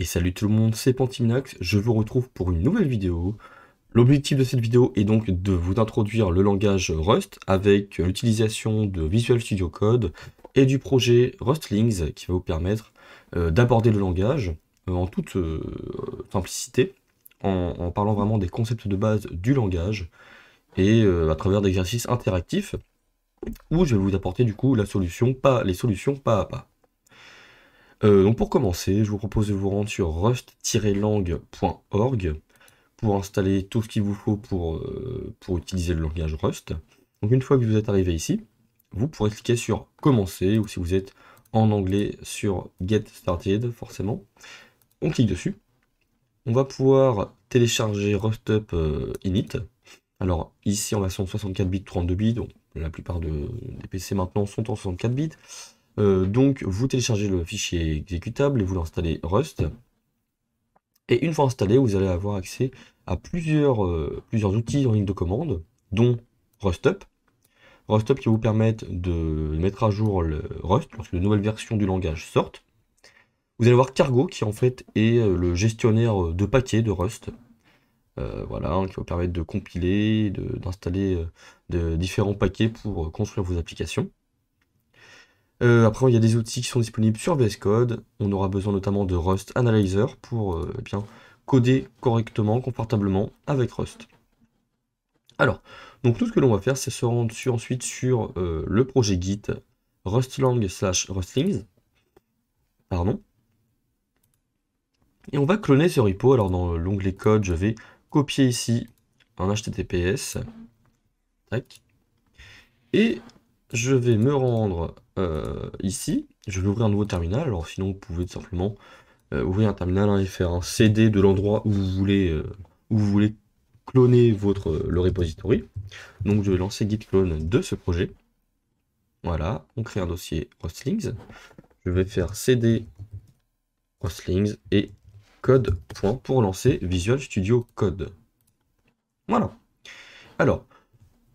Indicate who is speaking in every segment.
Speaker 1: Et salut tout le monde, c'est Pantimnax, je vous retrouve pour une nouvelle vidéo. L'objectif de cette vidéo est donc de vous introduire le langage Rust avec l'utilisation de Visual Studio Code et du projet Rustlings qui va vous permettre euh, d'aborder le langage euh, en toute euh, simplicité, en, en, parlant vraiment des concepts de base du langage et à travers d'exercices interactifs où je vais vous apporter du coup la solution, pas les solutions pas à pas. Euh, donc pour commencer, je vous propose de vous rendre sur rust-lang.org pour installer tout ce qu'il vous faut euh, pour, utiliser le langage Rust. Donc une fois que vous êtes arrivé ici, vous pourrez cliquer sur commencer ou si vous êtes en anglais sur get started forcément. On clique dessus. On va pouvoir télécharger RustUp euh, init. Alors ici on va sur 64 bits, 32 bits, la plupart des PC maintenant sont en 64 bits. Euh, donc, vous téléchargez le fichier exécutable et vous l'installez Rust. Et une fois installé, vous allez avoir accès à plusieurs, euh, plusieurs outils en ligne de commande, dont RustUp. RustUp qui vous permettre de mettre à jour le Rust lorsque de nouvelles versions du langage sortent. Vous allez voir Cargo qui en fait est euh, le gestionnaire de paquets de Rust. voilà, hein, qui va vous permettre de compiler, d'installer de, différents paquets pour construire vos applications. Euh, après, il y a des outils qui sont disponibles sur VS Code. On aura besoin notamment de Rust Analyzer pour euh, eh bien coder correctement, confortablement avec Rust. Alors, donc tout ce que l'on va faire, c'est se rendre ensuite sur euh, le projet Git Rustlang slash Rustlings. Pardon. Et on va cloner ce repo. Alors dans l'onglet code, je vais copier ici un HTTPS. Tac. Et je vais me rendre euh, ici. Je vais ouvrir un nouveau terminal. Alors sinon, vous pouvez tout simplement euh, ouvrir un terminal et faire un CD de l'endroit où vous voulez euh, où vous voulez cloner votre le repository. Donc je vais lancer git clone de ce projet. Voilà, on crée un dossier hostlings. Je vais faire cd hostlings et code point pour lancer Visual Studio Code. Voilà. Alors,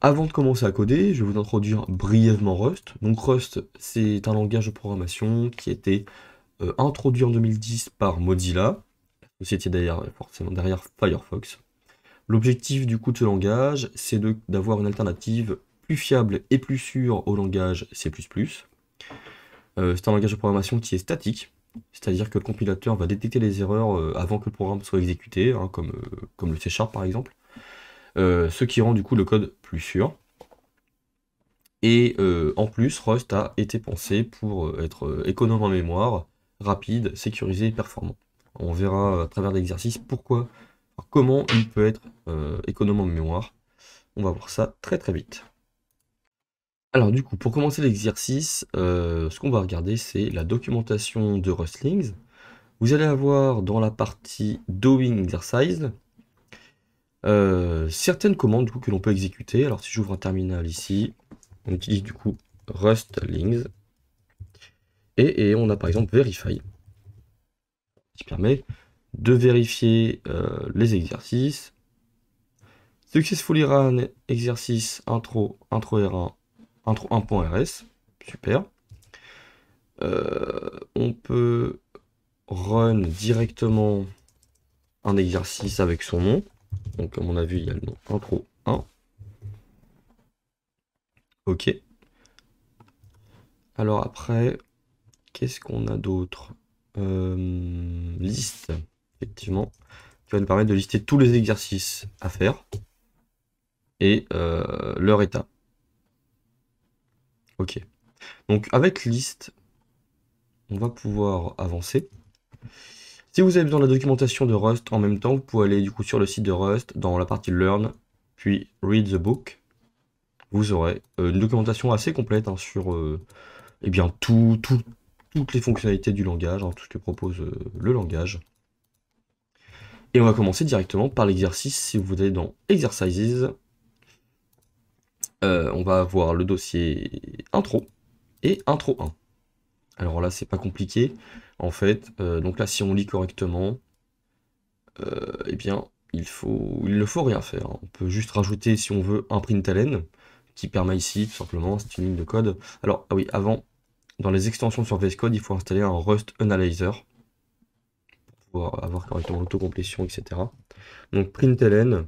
Speaker 1: avant de commencer à coder, je vais vous introduire brièvement Rust. Donc Rust, c'est un langage de programmation qui a été euh, introduit en 2010 par Mozilla, C'était société forcément derrière Firefox. L'objectif du coup de ce langage, c'est d'avoir une alternative plus fiable et plus sûre au langage C++. Euh, c'est un langage de programmation qui est statique, c'est-à-dire que le compilateur va détecter les erreurs euh, avant que le programme soit exécuté, hein, comme, comme le C Sharp par exemple. Euh, ce qui rend du coup le code plus sûr. Et euh, en plus, Rust a été pensé pour euh, être économe en mémoire, rapide, sécurisé et performant. On verra à travers l'exercice pourquoi, comment il peut être économe en mémoire. On va voir ça très très vite. Alors du coup, pour commencer l'exercice, ce qu'on va regarder, c'est la documentation de Rustlings. Vous allez avoir dans la partie Doing Exercise, euh, certaines commandes que l'on peut exécuter. Alors si j'ouvre un terminal ici, on utilise du coup Rust Et, on a par exemple Verify, qui permet de vérifier euh, les exercices. Successfully run exercice intro, intro R1, intro 1.rs. Super. Euh, on peut run directement un exercice avec son nom. Donc comme on a vu, il y a le nom intro 1. Ok. Alors après, qu'est-ce qu'on a d'autre euh, Liste, effectivement, qui va nous permettre de lister tous les exercices à faire et euh, leur état. Ok. Donc avec liste, on va pouvoir avancer. Si vous avez besoin de la documentation de Rust en même temps, vous pouvez aller du coup sur le site de Rust, dans la partie Learn, puis Read the Book. Vous aurez euh, une documentation assez complète hein, sur euh, eh bien, toutes les fonctionnalités du langage, hein, tout ce que propose euh, le langage. Et on va commencer directement par l'exercice. Si vous allez dans Exercises, on va avoir le dossier Intro et Intro 1. Alors là, c'est pas compliqué. En fait, euh, donc là, si on lit correctement, euh, eh bien, il, faut, il ne faut rien faire. On peut juste rajouter, si on veut, un println qui permet ici, tout simplement, c'est une ligne de code. Alors, ah oui, avant, dans les extensions sur VS Code, il faut installer un Rust Analyzer pour pouvoir avoir correctement l'autocomplétion, etc. Donc, println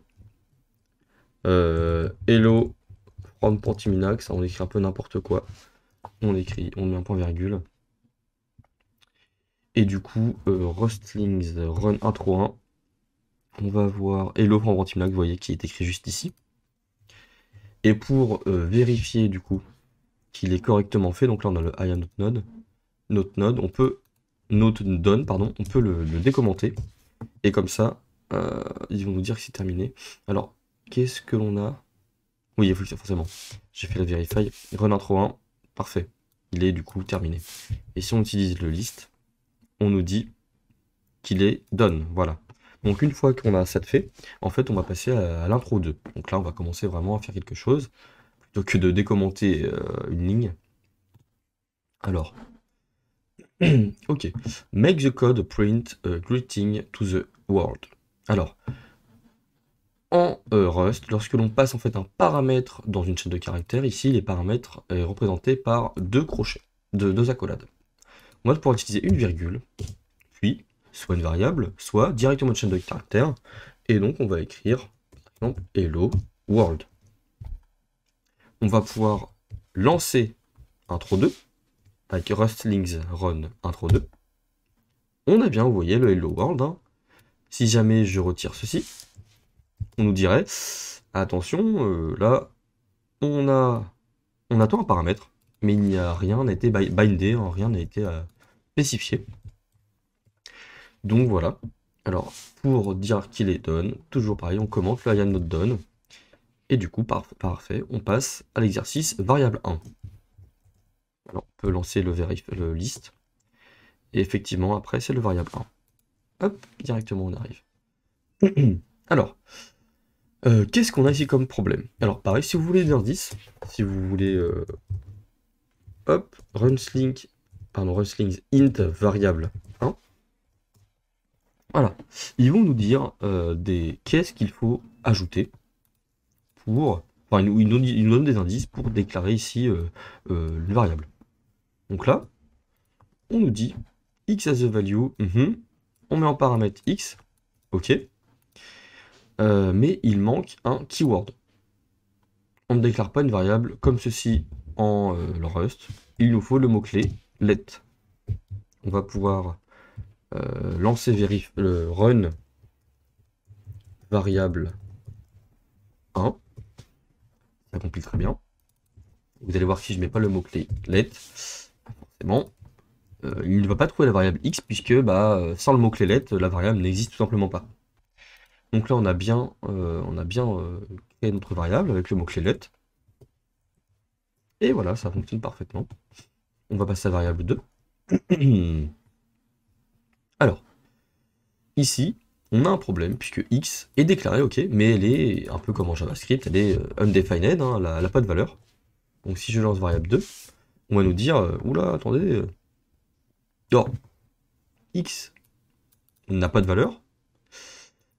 Speaker 1: euh, hello from on écrit un peu n'importe quoi. On écrit, on met un point virgule. Et du coup, euh, Rustlings Run 1.3.1, On va voir et Hello team lag vous voyez, qui est écrit juste ici. Et pour euh, vérifier du coup qu'il est correctement fait, donc là on a le I am node, not node, on peut note done, pardon, on peut le, décommenter. Et comme ça, euh, ils vont nous dire que c'est terminé. Alors, qu'est-ce que l'on a Oui, il faut forcément. J'ai fait la verify. Run 1.3.1, parfait. Il est du coup terminé. Et si on utilise le list, on nous dit qu'il est donne Voilà. Donc une fois qu'on a ça fait, en fait on va passer à, l'intro 2. Donc là on va commencer vraiment à faire quelque chose, plutôt que de décommenter euh, une ligne. Alors, ok. Make the code print greeting to the world. Alors, en euh, Rust, lorsque l'on passe en fait un paramètre dans une chaîne de caractères, ici les paramètres sont représentés par deux crochets, deux accolades on va pouvoir utiliser une virgule, puis soit une variable, soit directement une chaîne de caractères. Et donc, on va écrire, par exemple, hello world. On va pouvoir lancer intro 2 avec rustlings run intro 2. On a bien, vous voyez, le hello world. Hein. Si jamais je retire ceci, on nous dirait, attention, euh, là, on a, on attend un paramètre mais il n'y a rien n'a été bindé, hein, rien n'a été euh, spécifié. Donc voilà. Alors, pour dire qu'il est donne, toujours pareil, on commente le a une Et du coup, parfait, on passe à l'exercice variable 1. Alors, on peut lancer le, list. Et effectivement, après, c'est le variable 1. Hop, directement, on arrive. Alors, euh, qu'est-ce qu'on a ici comme problème Alors, pareil, si vous voulez des indices, si vous voulez euh, hop, runslink, pardon, int variable 1. Voilà. Ils vont nous dire euh, des qu'est-ce qu'il faut ajouter pour. Enfin, ils nous, donnent des indices pour déclarer ici euh, euh, une variable. Donc là, on nous dit x as a value, mhm. on met en paramètre x, ok, mais il manque un keyword. On ne déclare pas une variable comme ceci en euh, Rust, il nous faut le mot-clé let. On va pouvoir euh, lancer le run variable 1. Ça compile très bien. Vous allez voir si je mets pas le mot-clé let, forcément, euh, il ne va pas trouver la variable x puisque bah, sans le mot-clé let, la variable n'existe tout simplement pas. Donc là, on a bien, on a bien créé notre variable avec le mot-clé let. Et voilà, ça fonctionne parfaitement. On va passer à la variable 2. Alors, ici, on a un problème puisque x est déclaré, ok, mais elle est un peu comme en JavaScript, elle est euh, undefined, hein, elle n'a pas de valeur. Donc si je lance variable 2, on va nous dire, euh, oula, attendez, alors, euh, oh, x n'a pas de valeur,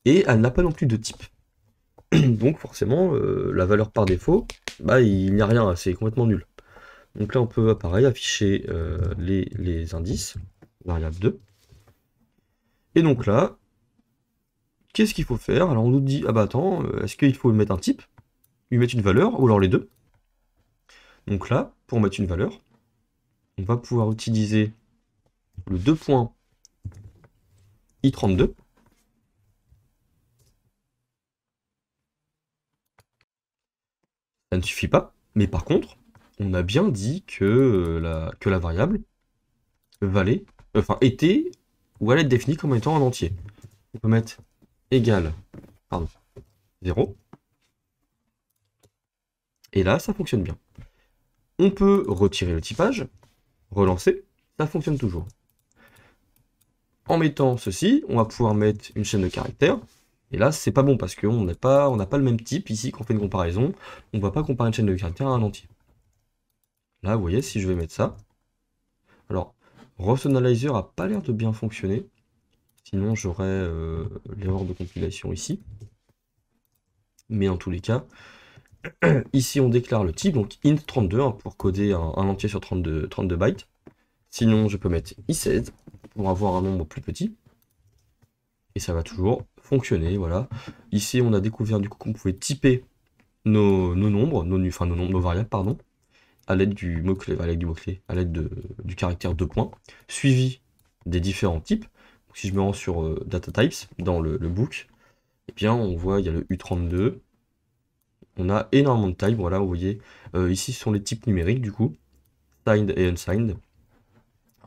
Speaker 1: et elle n'a pas non plus de type. Donc forcément, la valeur par défaut, bah, il n'y a rien, c'est complètement nul. Donc là, on peut, pareil, afficher euh, les, indices, variable 2. Et donc là, qu'est-ce qu'il faut faire Alors on nous dit, ah bah attends, euh, est-ce qu'il faut mettre un type, lui mettre une valeur, ou alors les deux Donc là, pour mettre une valeur, on va pouvoir utiliser le 2.i32 ça ne suffit pas. Mais par contre, on a bien dit que euh, la, que la variable valait, enfin, était ou allait être définie comme étant un entier. On peut mettre égal, 0. Et là, ça fonctionne bien. On peut retirer le typage, relancer, ça fonctionne toujours. En mettant ceci, on va pouvoir mettre une chaîne de caractères, et là, c'est pas bon parce qu'on n'a pas, pas le même type ici on fait une comparaison. On ne va pas comparer une chaîne de caractères à un entier. Là, vous voyez, si je vais mettre ça. Alors, rationalizer Analyzer a pas l'air de bien fonctionner. Sinon, j'aurais euh, l'erreur de compilation ici. Mais en tous les cas, ici, on déclare le type, donc int32 hein, pour coder un, entier sur 32, 32 bytes. Sinon, je peux mettre i16 pour avoir un nombre plus petit. Et ça va toujours fonctionner. Voilà. Ici, on a découvert du coup qu'on pouvait typer nos, nos nombres, nos, enfin, nos, nombres, nos variables, pardon, à l'aide du mot-clé, à l'aide du mot-clé, à l'aide du caractère de points, suivi des différents types. si je me rends sur euh, Data Types, dans le, book, et eh bien, on voit, il y a le U32. On a énormément de types, voilà, vous voyez. Euh, ici, ce sont les types numériques, du coup. Signed et unsigned.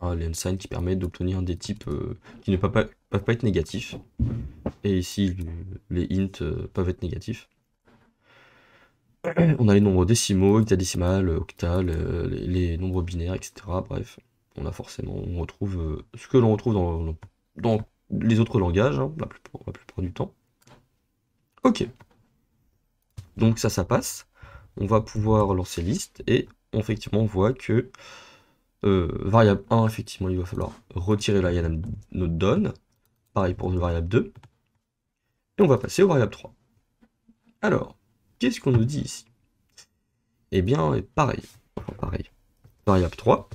Speaker 1: Ah, les unsigned qui permettent d'obtenir des types euh, qui ne peuvent pas peuvent pas être négatifs. Et ici, les int euh, peuvent être négatifs. On a les nombres décimaux, hexadécimales, octales, euh, les, les, nombres binaires, etc. Bref, on a forcément, on retrouve euh, ce que l'on retrouve dans, dans, les autres langages, hein, la, plupart, du temps. Ok. Donc ça, ça passe. On va pouvoir lancer liste et on, effectivement, on voit que variable 1, effectivement, il va falloir retirer la note donne. Pareil pour la variable 2. Et on va passer aux variables 3. Alors, qu'est-ce qu'on nous dit ici Eh bien, pareil. pareil. Variable 3.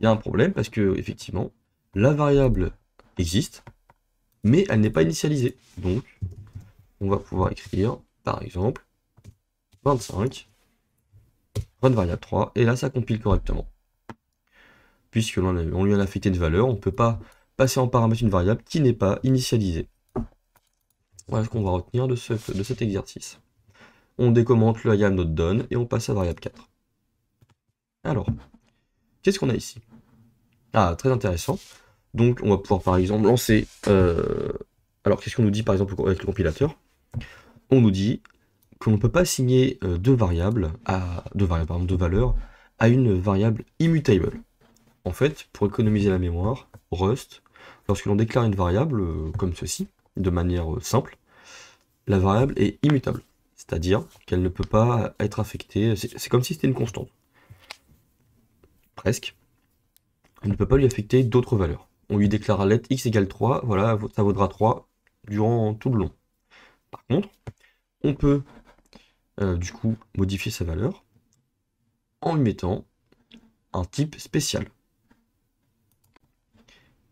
Speaker 1: Il y a un problème parce que, effectivement, la variable existe, mais elle n'est pas initialisée. Donc, on va pouvoir écrire, par exemple, 25, run variable 3, et là, ça compile correctement. Puisque on, lui en a affecté une valeur, on ne peut pas passer en paramètre une variable qui n'est pas initialisée. Voilà ce qu'on va retenir de, ce, de cet exercice. On décommente le IAM notre donne et on passe à variable 4. Alors, qu'est-ce qu'on a ici Ah, très intéressant. Donc, on va pouvoir par exemple lancer. Euh, alors, qu'est-ce qu'on nous dit par exemple avec le compilateur On nous dit qu'on ne peut pas signer euh, deux variables, à, deux, variables deux valeurs, à une variable immutable. En fait, pour économiser la mémoire, Rust Lorsque l'on déclare une variable euh, comme ceci, de manière euh, simple, la variable est immutable, c'est-à-dire qu'elle ne peut pas être affectée, c'est comme si c'était une constante, presque, on ne peut pas lui affecter d'autres valeurs. On lui déclare let x égale 3, voilà, ça vaudra 3 durant tout le long. Par contre, on peut euh, du coup modifier sa valeur en lui mettant un type spécial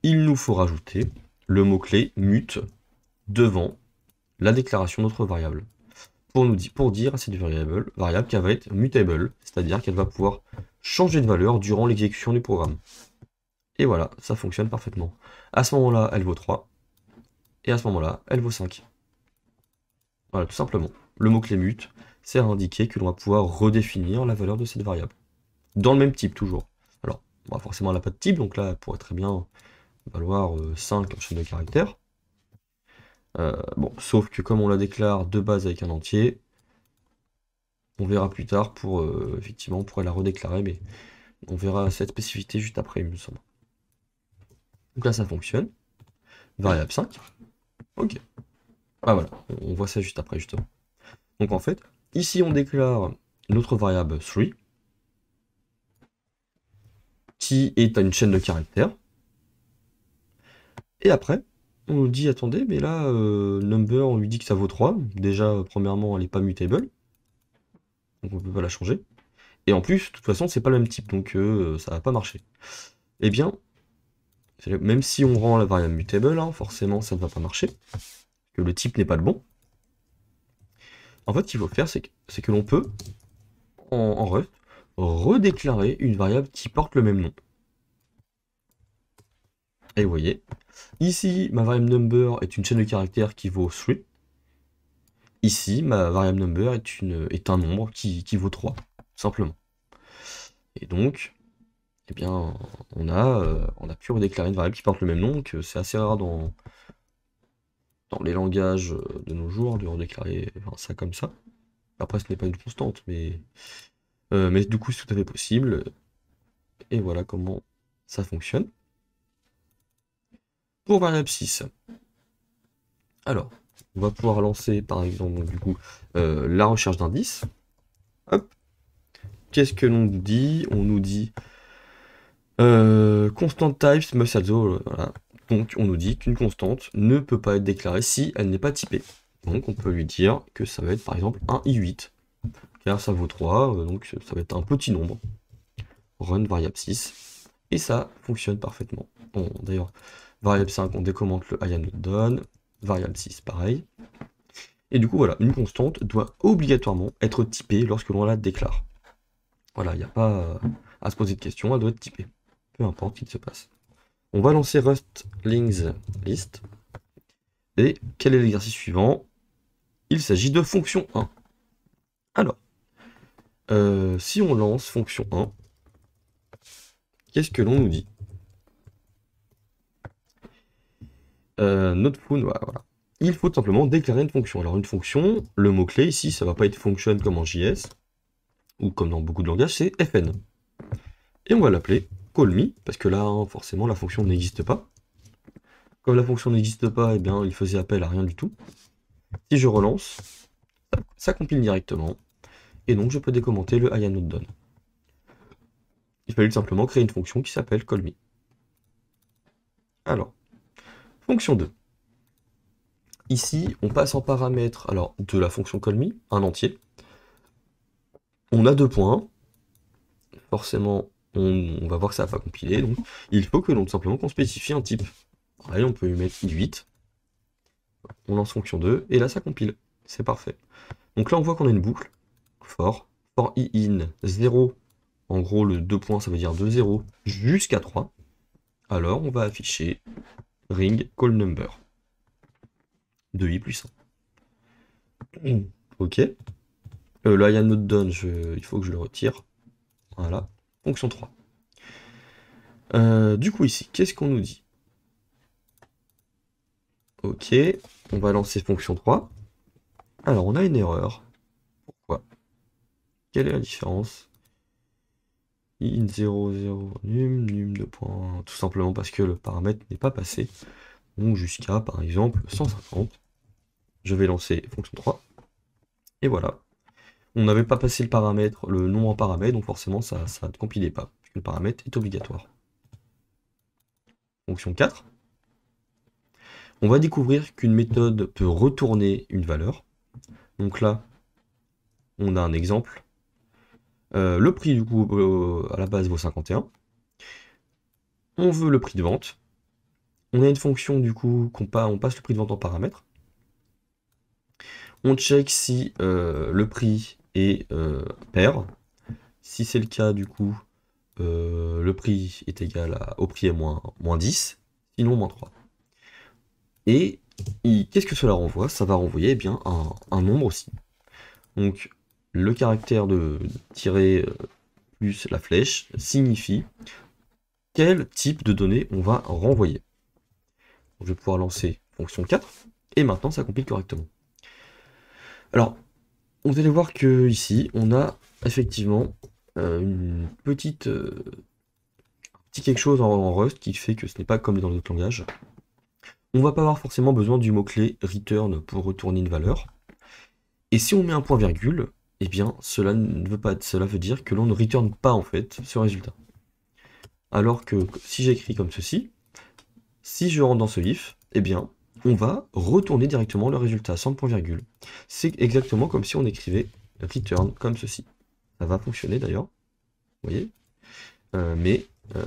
Speaker 1: il nous faut rajouter le mot-clé mute devant la déclaration de notre variable. Pour, nous dire, pour dire à cette variable, variable qu'elle va être mutable, c'est-à-dire qu'elle va pouvoir changer de valeur durant l'exécution du programme. Et voilà, ça fonctionne parfaitement. À ce moment-là, elle vaut 3. Et à ce moment-là, elle vaut 5. Voilà, tout simplement. Le mot-clé mute sert à indiquer que l'on va pouvoir redéfinir la valeur de cette variable. Dans le même type, toujours. Alors, forcément, elle n'a pas de type, donc là, elle pourrait très bien valoir 5 euh, en chaîne de caractères. Euh, bon, sauf que comme on la déclare de base avec un entier, on verra plus tard pour euh, effectivement on pourrait la redéclarer, mais on verra cette spécificité juste après, il me semble. Donc là ça fonctionne. Variable 5. Ok. Ah voilà, on voit ça juste après justement. Donc en fait, ici on déclare notre variable 3 qui est à une chaîne de caractères. Et après, on nous dit attendez, mais là, euh, number, on lui dit que ça vaut 3. Déjà, euh, premièrement, elle n'est pas mutable. Donc on ne peut pas la changer. Et en plus, de toute façon, c'est pas le même type, donc euh, ça va pas marcher. Eh bien, même si on rend la variable mutable, hein, forcément ça ne va pas marcher. Que le type n'est pas le bon. En fait, ce qu'il faut faire, c'est que, l'on peut, en, en Rust, redéclarer une variable qui porte le même nom. Et vous voyez, Ici, ma variable number est une chaîne de caractères qui vaut 3. Ici, ma variable number est, un nombre qui, vaut 3, simplement. Et donc, eh bien, euh, on a, pu redéclarer une variable qui porte le même nom, que c'est assez rare dans, les langages de nos jours de redéclarer ça comme ça. Après, ce n'est pas une constante, euh, mais du coup, c'est tout à fait possible. Et voilà comment ça fonctionne pour Variable 6, Alors, on va pouvoir lancer par exemple du coup euh, la recherche d'indice. Qu'est-ce que l'on nous dit On nous dit euh, constant types must also, euh, Donc on nous dit qu'une constante ne peut pas être déclarée si elle n'est pas typée. Donc on peut lui dire que ça va être par exemple un i8, car ça vaut 3, donc ça va être un petit nombre. Run variable 6. Et ça fonctionne parfaitement. Bon, D'ailleurs, Variable 5, on décommente le donne. Variable 6, pareil. Et du coup, voilà, une constante doit obligatoirement être typée lorsque l'on la déclare. Voilà, il n'y a pas euh, à se poser de questions, elle doit être typée. Peu importe ce qui se passe. On va lancer Rust List. Et quel est l'exercice suivant Il s'agit de fonction 1. Alors, euh, si on lance fonction 1, qu'est-ce que l'on nous dit Euh, voilà, Il faut simplement déclarer une fonction. Alors une fonction, le mot-clé ici, ça va pas être function comme en JS, ou comme dans beaucoup de langages, c'est fn. Et on va l'appeler call me, parce que là, hein, forcément, la fonction n'existe pas. Comme la fonction n'existe pas, eh bien, il faisait appel à rien du tout. Si je relance, ça compile directement. Et donc, je peux décommenter le done Il fallait tout simplement créer une fonction qui s'appelle callMe. Alors, Fonction 2. Ici, on passe en paramètre alors, de la fonction colmi, un entier. On a deux points. Forcément, on, va voir que ça va pas compiler. Donc, il faut que l'on simplement qu'on spécifie un type. Allez, on peut lui mettre i8. On lance fonction 2, et là ça compile. C'est parfait. Donc là, on voit qu'on a une boucle. For, for i in 0. En gros, le 2 points, ça veut dire de 0, jusqu'à 3. Alors, on va afficher ring call number de i plus 1. Ok. Euh, là, il y a notre donne, je... il faut que je le retire. Voilà. Fonction 3. Euh, du coup, ici, qu'est-ce qu'on nous dit Ok, on va lancer fonction 3. Alors, on a une erreur. Pourquoi Quelle est la différence in 0, num, num de tout simplement parce que le paramètre n'est pas passé. Donc jusqu'à, par exemple, 150. Je vais lancer fonction 3. Et voilà. On n'avait pas passé le paramètre, le nombre en paramètre, donc forcément ça, ça ne compilait pas, le paramètre est obligatoire. Fonction 4. On va découvrir qu'une méthode peut retourner une valeur. Donc là, on a un exemple euh, le prix, du coup, euh, à la base vaut 51. On veut le prix de vente. On a une fonction, du coup, qu'on on passe le prix de vente en paramètre. On check si euh, le prix est pair. Si c'est le cas, du coup, le prix est égal au prix est moins, 10, sinon moins 3. Et qu'est-ce que cela renvoie Ça va renvoyer eh bien, un, un nombre aussi. Donc le caractère de tirer euh, plus la flèche signifie quel type de données on va renvoyer. je vais pouvoir lancer fonction 4 et maintenant ça compile correctement. Alors, vous allez voir que ici on a effectivement euh, une petite euh, petit quelque chose en, Rust qui fait que ce n'est pas comme dans d'autres langages. On va pas avoir forcément besoin du mot-clé return pour retourner une valeur. Et si on met un point virgule, eh bien, cela ne veut pas, cela veut dire que l'on ne retourne pas en fait ce résultat. Alors que si j'écris comme ceci, si je rentre dans ce if, eh bien, on va retourner directement le résultat sans point virgule. C'est exactement comme si on écrivait return comme ceci. Ça va fonctionner d'ailleurs, vous voyez. Euh, mais euh,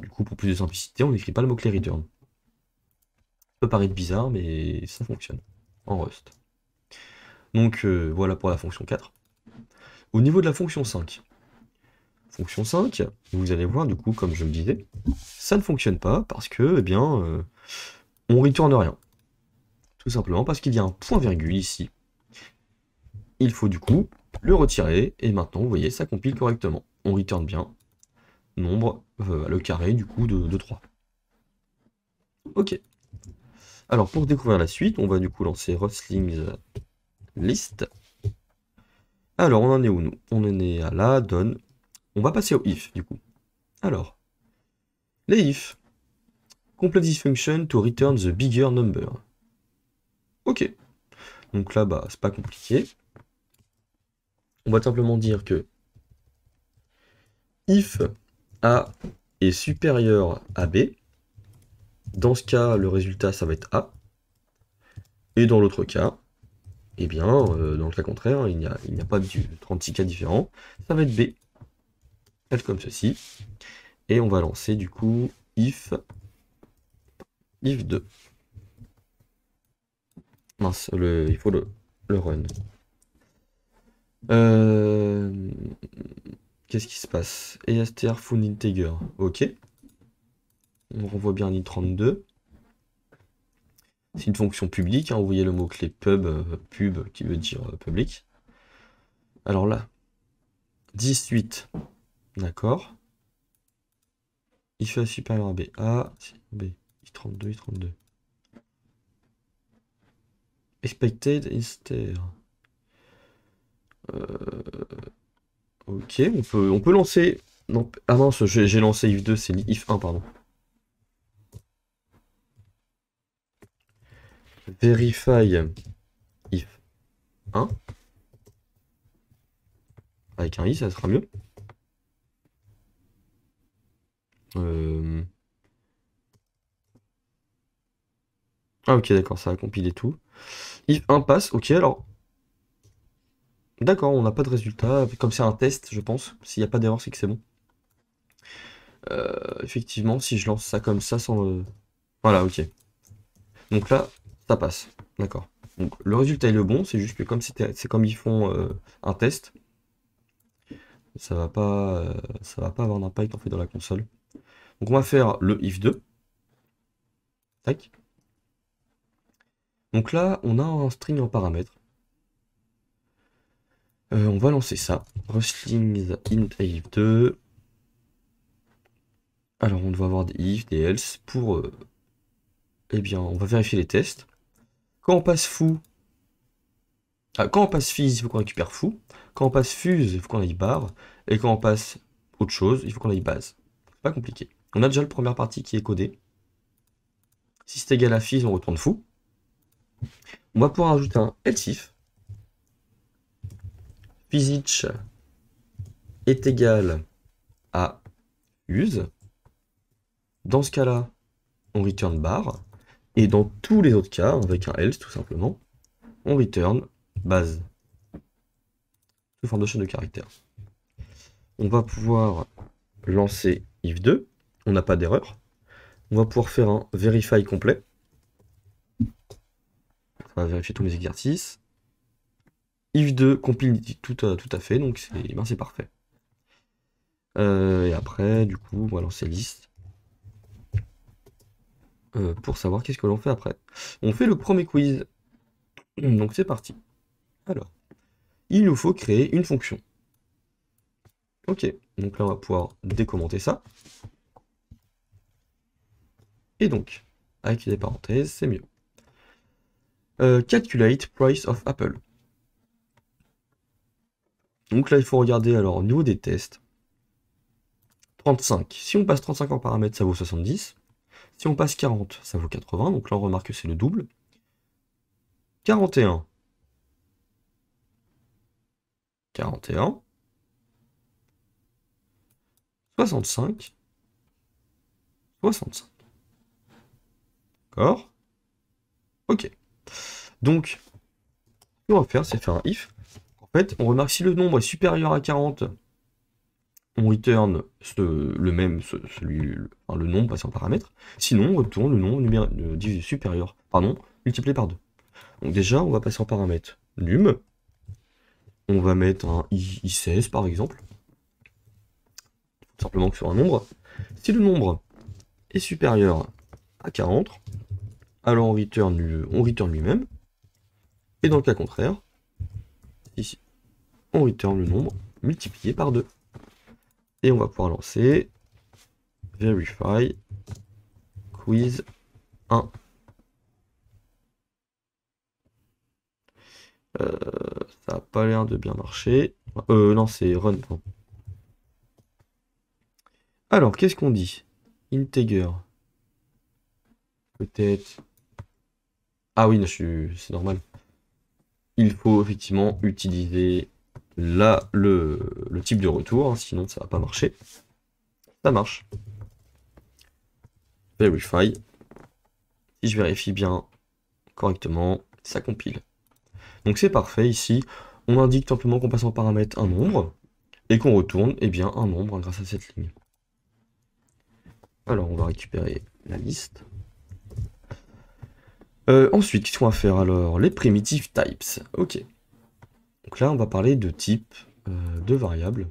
Speaker 1: du coup, pour plus de simplicité, on n'écrit pas le mot-clé return. Ça peut paraître bizarre, mais ça fonctionne en Rust. Donc euh, voilà pour la fonction 4. Au niveau de la fonction 5, fonction 5, vous allez voir, du coup, comme je le disais, ça ne fonctionne pas parce que, eh bien, euh, on retourne rien. Tout simplement parce qu'il y a un point-virgule ici. Il faut du coup le retirer et maintenant, vous voyez, ça compile correctement. On retourne bien nombre, euh, le carré du coup de, 3. Ok. Alors pour découvrir la suite, on va du coup lancer Rustlings list. Alors, on en est où, nous On en est à la donne. On va passer au if, du coup. Alors, les if. Complete this function to return the bigger number. Ok. Donc là, bas c'est pas compliqué. On va simplement dire que if a est supérieur à b, dans ce cas, le résultat, ça va être a. Et dans l'autre cas, eh bien, euh, dans le cas contraire, il n'y a, pas de 36 cas différents. Ça va être B, elle comme ceci. Et on va lancer du coup if, if 2. Mince, il faut le, run. Euh, qu'est-ce qui se passe ASTR, e full integer, ok. On renvoie bien l'it32. C'est une fonction publique, hein, vous voyez le mot-clé pub, euh, pub qui veut dire euh, public. Alors là, 18, d'accord. IFA supérieur à B, A, B, I32, I32. Expected instead. Euh, ok, on peut, on peut lancer. Non, ah mince, j'ai lancé if2, c'est if1, pardon. verify if 1. Hein Avec un i, ça sera mieux. Euh. Ah ok, d'accord, ça a compilé tout. If 1 passe, ok, alors... D'accord, on n'a pas de résultat. Comme c'est un test, je pense. S'il n'y a pas d'erreur, c'est que c'est bon. Euh, effectivement, si je lance ça comme ça sans Voilà, ok. Donc là, ça passe. D'accord. Donc le résultat est le bon, c'est juste que comme c'est comme ils font euh, un test, ça va pas euh, ça va pas avoir d'impact en fait dans la console. Donc on va faire le if 2. Tac. Donc là, on a un string en paramètre. Euh, on va lancer ça. Rustlings int if 2. Alors on doit avoir des if, des else pour. eh bien, on va vérifier les tests. Quand on passe fou, ah, quand on passe fuse, il faut qu'on récupère fou. Quand on passe fuse, il faut qu'on aille barre. Et quand on passe autre chose, il faut qu'on aille base. Pas compliqué. On a déjà la première partie qui est codée. Si c'est égal à fuse, on retourne fou. On va pouvoir ajouter un else if. est égal à use. Dans ce cas-là, on return barre. Et dans tous les autres cas, avec un else tout simplement, on return base sous forme de chaîne de caractères. On va pouvoir lancer if2, on n'a pas d'erreur. On va pouvoir faire un verify complet. Ça va vérifier tous mes exercices. if2 compile tout à, euh, tout à fait, donc c'est eh ben, parfait. Euh, et après, du coup, on va lancer liste. Euh, pour savoir qu'est-ce que l'on fait après. On fait le premier quiz. Donc c'est parti. Alors, il nous faut créer une fonction. Ok, donc là on va pouvoir décommenter ça. Et donc, avec des parenthèses, c'est mieux. Euh, calculate price of apple. Donc là, il faut regarder alors au niveau des tests. 35. Si on passe 35 en paramètre, ça vaut 70. Si on passe 40, ça vaut 80, donc là on remarque que c'est le double. 41. 41. 65. 65. D'accord Ok. Donc, ce qu'on va faire, c'est faire un if. En fait, on remarque si le nombre est supérieur à 40, on return le même, celui, le, le nom passé en paramètre. Sinon, on retourne le nom numéro, euh, supérieur, pardon, multiplié par 2. Donc déjà, on va passer en paramètre num. On va mettre un I, 16 par exemple. simplement que sur un nombre. Si le nombre est supérieur à 40, alors on return, on lui-même. Et dans le cas contraire, ici, on return le nombre multiplié par 2. Et on va pouvoir lancer verify quiz 1. Euh, ça a pas l'air de bien marcher. Euh, non, c'est run. Alors, qu'est-ce qu'on dit Integer. Peut-être. Ah oui, c'est normal. Il faut effectivement utiliser Là, le, type de retour, hein, sinon ça va pas marcher. Ça marche. Verify. Si je vérifie bien correctement, ça compile. Donc c'est parfait ici. On indique simplement qu'on passe en paramètre un nombre et qu'on retourne et eh bien, un nombre hein, grâce à cette ligne. Alors on va récupérer la liste. Euh, ensuite, qu'est-ce qu'on va faire alors Les primitives types. Ok. Donc là, on va parler de type euh, de variable.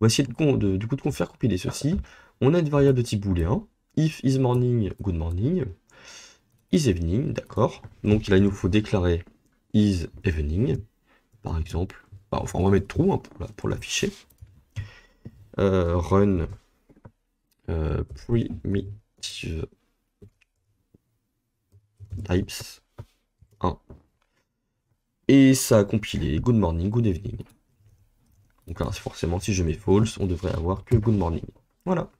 Speaker 1: On va essayer de, de, du coup de faire compiler ceci. On a une variable de type booléen. If is morning, good morning. Is evening, d'accord. Donc là, il nous faut déclarer is evening, par exemple. Bah, enfin, on va mettre true hein, pour l'afficher. Euh, run euh, primitive types 1. Et ça a compilé Good Morning, Good Evening. Donc là, forcément, si je mets false, on devrait avoir que Good Morning. Voilà.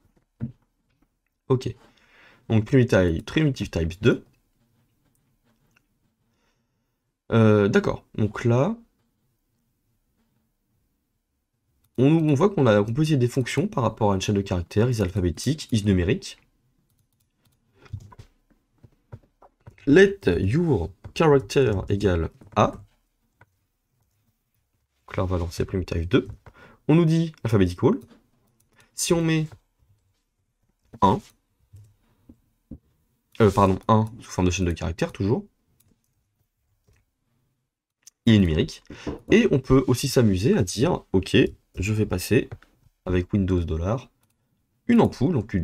Speaker 1: Ok. Donc Primitive, Types 2. Euh, d'accord. Donc là, on, voit qu'on a composé des fonctions par rapport à une chaîne de caractères, is alphabétique, is numérique. Let your character égale A on va primitive 2. On nous dit alphabétique Si on met 1, euh, pardon, 1 sous forme de chaîne de caractères, toujours, il est numérique. Et on peut aussi s'amuser à dire, ok, je vais passer avec Windows dollar une ampoule, donc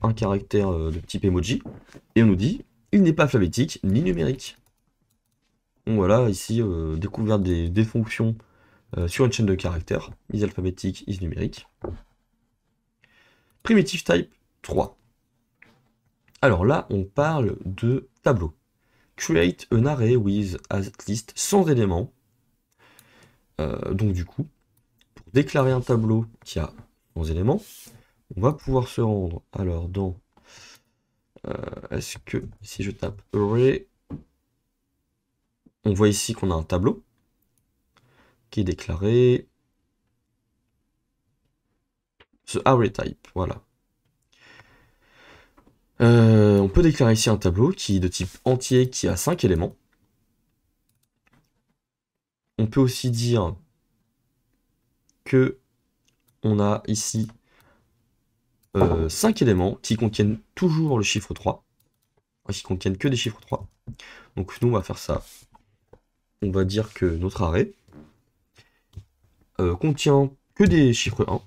Speaker 1: un caractère euh, de type emoji, et on nous dit, il n'est pas alphabétique ni numérique. voilà, ici, euh, découverte des, des fonctions euh, sur une chaîne de caractères, is alphabétique, is numérique. Primitive type 3. Alors là, on parle de tableau. Create an array with at list, sans éléments. Euh, donc du coup, pour déclarer un tableau qui a 11 éléments, on va pouvoir se rendre alors dans... Euh, est-ce que si je tape array, on voit ici qu'on a un tableau qui est déclaré ce array type, voilà. Euh, on peut déclarer ici un tableau qui est de type entier qui a 5 éléments. On peut aussi dire que on a ici euh, cinq 5 éléments qui contiennent toujours le chiffre 3, qui contiennent que des chiffres 3. Donc nous on va faire ça. On va dire que notre arrêt euh, contient que des chiffres 1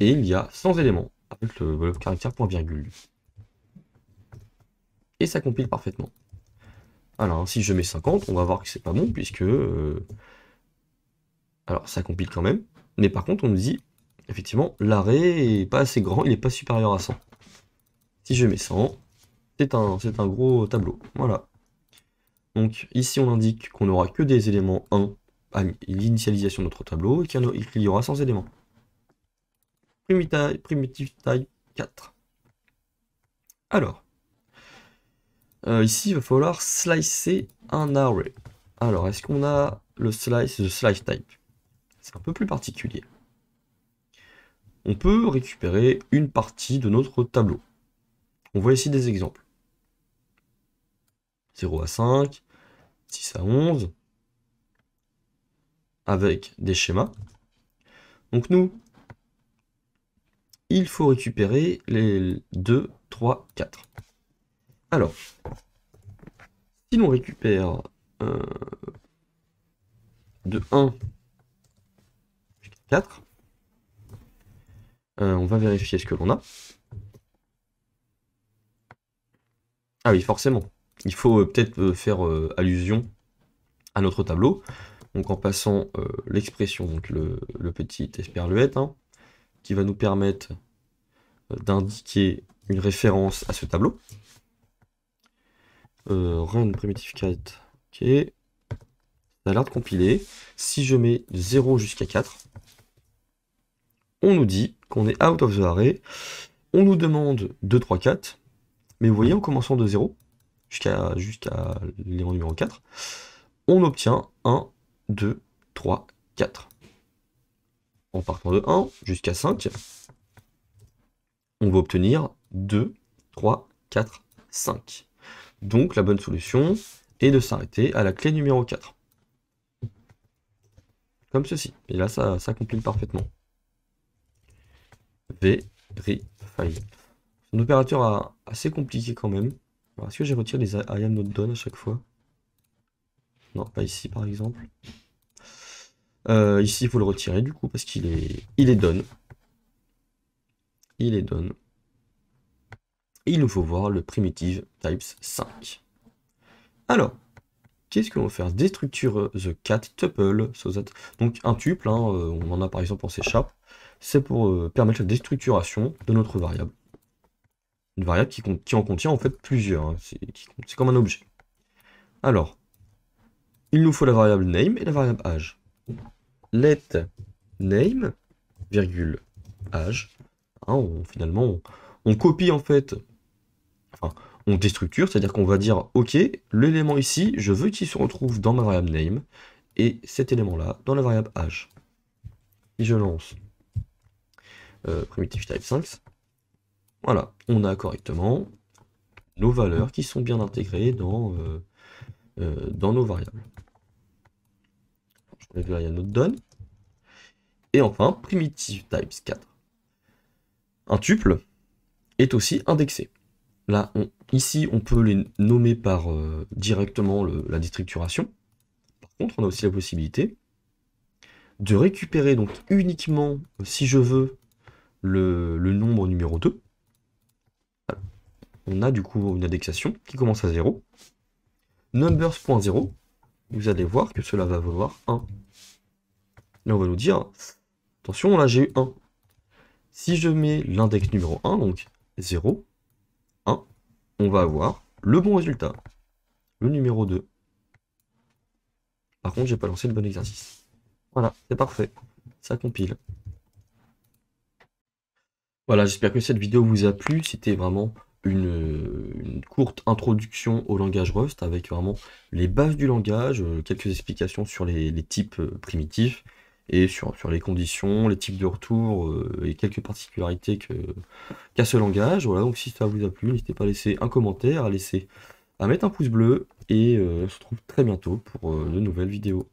Speaker 1: et il y a 100 éléments avec le, caractère point virgule. Et ça compile parfaitement. Alors, si je mets 50, on va voir que c'est pas bon puisque. Euh, alors, ça compile quand même. Mais par contre, on nous dit effectivement, l'arrêt est pas assez grand, il n'est pas supérieur à 100. Si je mets 100, c'est un, un gros tableau. Voilà. Donc ici, on indique qu'on n'aura que des éléments 1 l'initialisation de notre tableau et qu'il y aura sans éléments. Primitive, type 4. Alors, euh, ici, il va falloir slicer un array. Alors, est-ce qu'on a le slice, slice type C'est un peu plus particulier. On peut récupérer une partie de notre tableau. On voit ici des exemples. 0 à 5, 6 à 11, avec des schémas. Donc nous, il faut récupérer les 2, 3, 4. Alors, si l'on récupère euh, de 1 4, euh, on va vérifier ce que l'on a. Ah oui, forcément. Il faut euh, peut-être euh, faire allusion à notre tableau donc en passant euh, l'expression, donc le, petit esperluette, hein, qui va nous permettre euh, d'indiquer une référence à ce tableau. run primitive cat, ok. Ça a l'air de compiler. Si je mets 0 jusqu'à 4, on nous dit qu'on est out of the array. On nous demande 2, 3, 4. Mais vous voyez, en commençant de 0 jusqu'à jusqu'à l'élément numéro 4, on obtient un 2, 3, 4. En partant de 1 jusqu'à 5, on va obtenir 2, 3, 4, 5. Donc la bonne solution est de s'arrêter à la clé numéro 4. Comme ceci. Et là, ça, ça parfaitement parfaitement. Verify. C'est un opérateur assez compliqué quand même. Est-ce que j'ai retiré les I am not done à chaque fois non, pas ici par exemple. Euh, ici, il faut le retirer du coup parce qu'il est, il est donne. Il est donne. il nous faut voir le primitive types 5. Alors, qu'est-ce que l'on va faire Destructure the cat tuple. Donc un tuple, hein, euh, on en a par exemple en s'échappe. c'est pour euh, permettre la déstructuration de notre variable. Une variable qui, en contient en fait plusieurs, hein. c'est comme un objet. Alors, il nous faut la variable name et la variable age. Let name, virgule, âge. Hein, finalement, on, copie en fait, on déstructure, c'est-à-dire qu'on va dire, ok, l'élément ici, je veux qu'il se retrouve dans ma variable name, et cet élément-là dans la variable age. Si je lance euh, primitive type 5, voilà, on a correctement nos valeurs qui sont bien intégrées dans, euh, euh, dans nos variables il notre donne. Et enfin, primitive types 4. Un tuple est aussi indexé. Là, ici, on peut les nommer par euh, directement la destructuration. Par contre, on a aussi la possibilité de récupérer donc uniquement, si je veux, le, nombre numéro 2. On a du coup une indexation qui commence à 0. Numbers.0, vous allez voir que cela va valoir 1. Là, on va nous dire, attention, là j'ai eu 1. Si je mets l'index numéro 1, donc 0, 1, on va avoir le bon résultat. Le numéro 2. Par contre, j'ai pas lancé le bon exercice. Voilà, c'est parfait. Ça compile. Voilà, j'espère que cette vidéo vous a plu. C'était vraiment une, courte introduction au langage Rust avec vraiment les bases du langage, euh, quelques explications sur les types euh, primitifs et sur, les conditions, les types de retour euh, et quelques particularités qu'a ce langage. Voilà, donc si ça vous a plu, n'hésitez pas à laisser un commentaire, à laisser à mettre un pouce bleu et euh, on se retrouve très bientôt pour euh, de nouvelles vidéos.